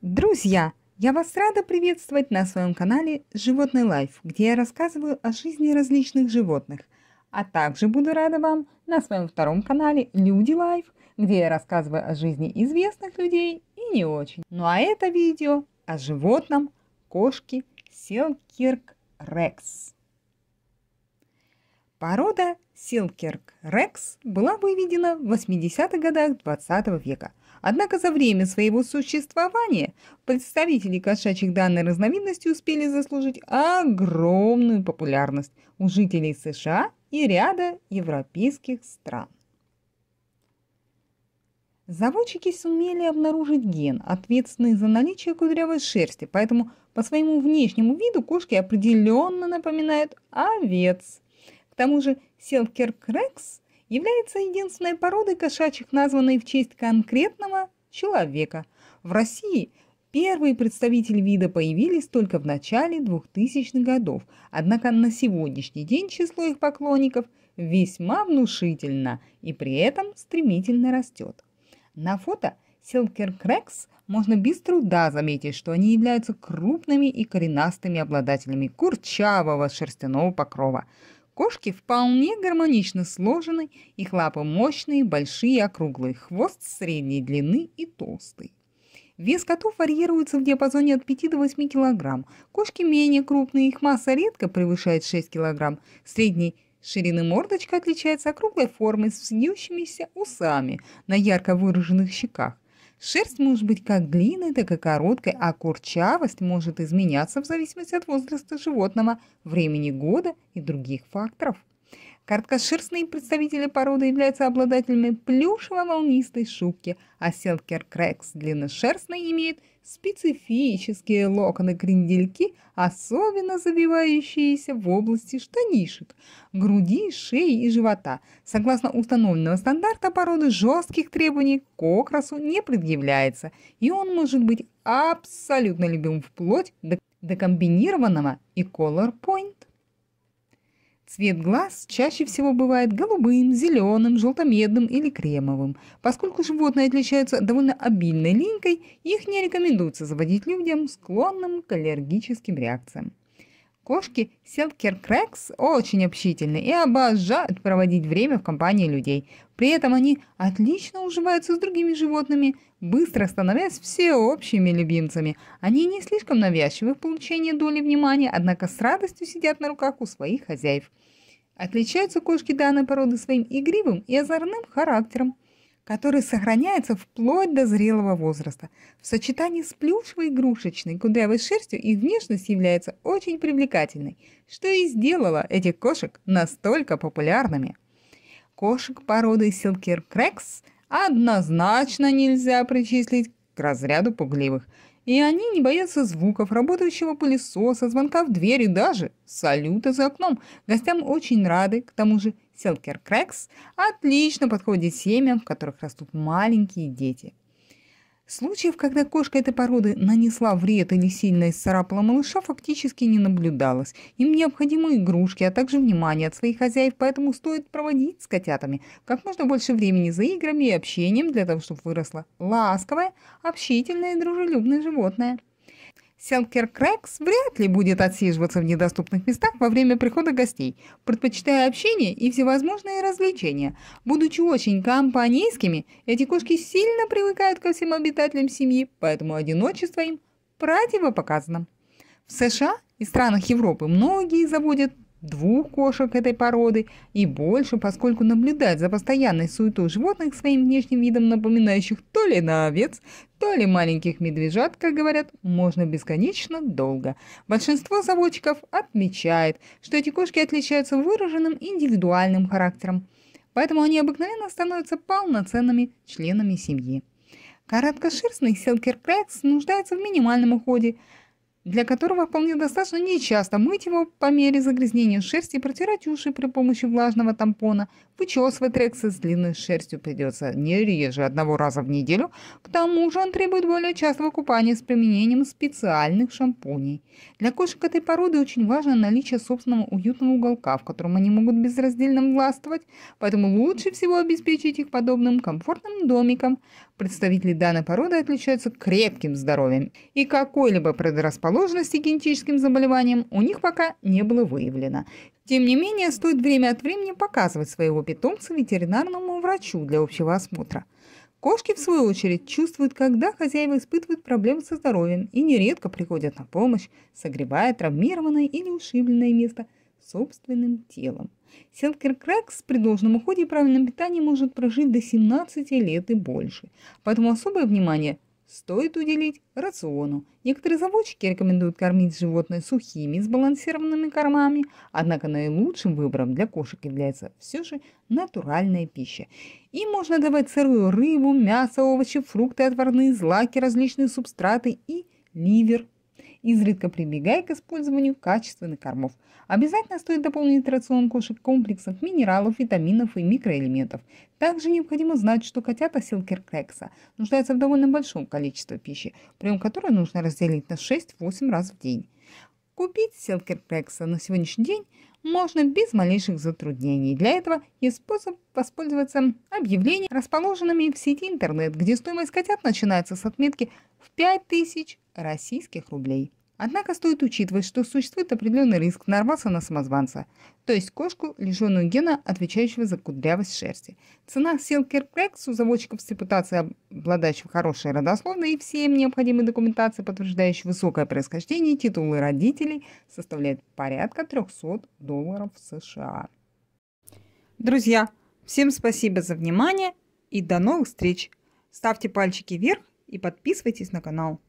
Друзья, я вас рада приветствовать на своем канале Животный Лайф, где я рассказываю о жизни различных животных. А также буду рада вам на своем втором канале Люди Лайф, где я рассказываю о жизни известных людей и не очень. Ну а это видео о животном кошке Селкирк Рекс. Порода Силкерк Рекс была выведена в 80-х годах XX века. Однако за время своего существования представители кошачьих данной разновидности успели заслужить огромную популярность у жителей США и ряда европейских стран. Заводчики сумели обнаружить ген, ответственный за наличие кудрявой шерсти, поэтому по своему внешнему виду кошки определенно напоминают овец – тому же Селкеркрекс является единственной породой кошачьих, названной в честь конкретного человека. В России первые представители вида появились только в начале 2000-х годов, однако на сегодняшний день число их поклонников весьма внушительно и при этом стремительно растет. На фото Селкеркрекс можно без труда заметить, что они являются крупными и коренастыми обладателями курчавого шерстяного покрова – Кошки вполне гармонично сложены, их лапы мощные, большие, округлые, хвост средней длины и толстый. Вес котов варьируется в диапазоне от 5 до 8 кг. Кошки менее крупные, их масса редко превышает 6 кг. Средней ширины мордочка отличается округлой формой с вьющимися усами на ярко выраженных щеках. Шерсть может быть как длинной, так и короткой, а курчавость может изменяться в зависимости от возраста животного, времени года и других факторов. Короткошерстные представители породы являются обладателями плюшево-волнистой шубки, а селкер крекс длинношерстный имеет специфические локоны-крендельки, особенно забивающиеся в области штанишек, груди, шеи и живота. Согласно установленного стандарта породы, жестких требований к окрасу не предъявляется, и он может быть абсолютно любим вплоть до, до комбинированного и color point. Цвет глаз чаще всего бывает голубым, зеленым, желтомедным или кремовым. Поскольку животные отличаются довольно обильной линькой, их не рекомендуется заводить людям, склонным к аллергическим реакциям. Кошки Селкеркрекс очень общительны и обожают проводить время в компании людей. При этом они отлично уживаются с другими животными, быстро становясь всеобщими любимцами. Они не слишком навязчивы в получении доли внимания, однако с радостью сидят на руках у своих хозяев. Отличаются кошки данной породы своим игривым и озорным характером – который сохраняется вплоть до зрелого возраста. В сочетании с плюшевой игрушечной кудрявой шерстью их внешность является очень привлекательной, что и сделало этих кошек настолько популярными. Кошек породы Силкер Крекс однозначно нельзя причислить к разряду пугливых – и они не боятся звуков работающего пылесоса, звонка в двери, даже салюта за окном. Гостям очень рады, к тому же Селкер Крэкс отлично подходит семьям, в которых растут маленькие дети. Случаев, когда кошка этой породы нанесла вред или сильно исцарапала малыша, фактически не наблюдалось. Им необходимы игрушки, а также внимание от своих хозяев, поэтому стоит проводить с котятами как можно больше времени за играми и общением для того, чтобы выросло ласковое, общительное и дружелюбное животное. Селкер-Крэкс вряд ли будет отсиживаться в недоступных местах во время прихода гостей, предпочитая общение и всевозможные развлечения. Будучи очень компанейскими, эти кошки сильно привыкают ко всем обитателям семьи, поэтому одиночество им противопоказано. В США и странах Европы многие заводят двух кошек этой породы и больше, поскольку наблюдать за постоянной суетой животных своим внешним видом напоминающих то ли на овец, то ли маленьких медвежат, как говорят, можно бесконечно долго. Большинство заводчиков отмечает, что эти кошки отличаются выраженным индивидуальным характером, поэтому они обыкновенно становятся полноценными членами семьи. Короткошерстный селкер нуждается в минимальном уходе – для которого вполне достаточно нечасто мыть его по мере загрязнения шерсти, протирать уши при помощи влажного тампона, вычесывать рексы с длинной шерстью придется не реже одного раза в неделю, к тому же он требует более частого купания с применением специальных шампуней. Для кошек этой породы очень важно наличие собственного уютного уголка, в котором они могут безраздельно властвовать, поэтому лучше всего обеспечить их подобным комфортным домиком, представители данной породы отличаются крепким здоровьем, и какой-либо предрасположенности к генетическим заболеваниям у них пока не было выявлено. Тем не менее, стоит время от времени показывать своего питомца ветеринарному врачу для общего осмотра. Кошки, в свою очередь, чувствуют, когда хозяева испытывают проблемы со здоровьем и нередко приходят на помощь, согревая травмированное или ушибленное место – собственным телом. селкер крэкс при должном уходе и правильном питании может прожить до 17 лет и больше, поэтому особое внимание стоит уделить рациону. Некоторые заводчики рекомендуют кормить животное сухими сбалансированными кормами, однако наилучшим выбором для кошек является все же натуральная пища. Им можно давать сырую рыбу, мясо, овощи, фрукты, отварные злаки, различные субстраты и ливер изредка прибегая к использованию качественных кормов. Обязательно стоит дополнить рацион кошек комплексом минералов, витаминов и микроэлементов. Также необходимо знать, что котята Силкеркрекса нуждаются в довольно большом количестве пищи, прием которой нужно разделить на 6-8 раз в день. Купить Силкеркрекса на сегодняшний день можно без малейших затруднений. Для этого есть способ воспользоваться объявлениями, расположенными в сети интернет, где стоимость котят начинается с отметки в 5000 российских рублей. Однако стоит учитывать, что существует определенный риск нарваться на самозванца, то есть кошку, лишенную гена, отвечающего за кудрявость шерсти. Цена Silker Cracks у заводчиков с репутацией, обладающих хорошей родословной и всем необходимой документацией, подтверждающей высокое происхождение, титулы родителей, составляет порядка 300 долларов США. Друзья, всем спасибо за внимание и до новых встреч! Ставьте пальчики вверх и подписывайтесь на канал.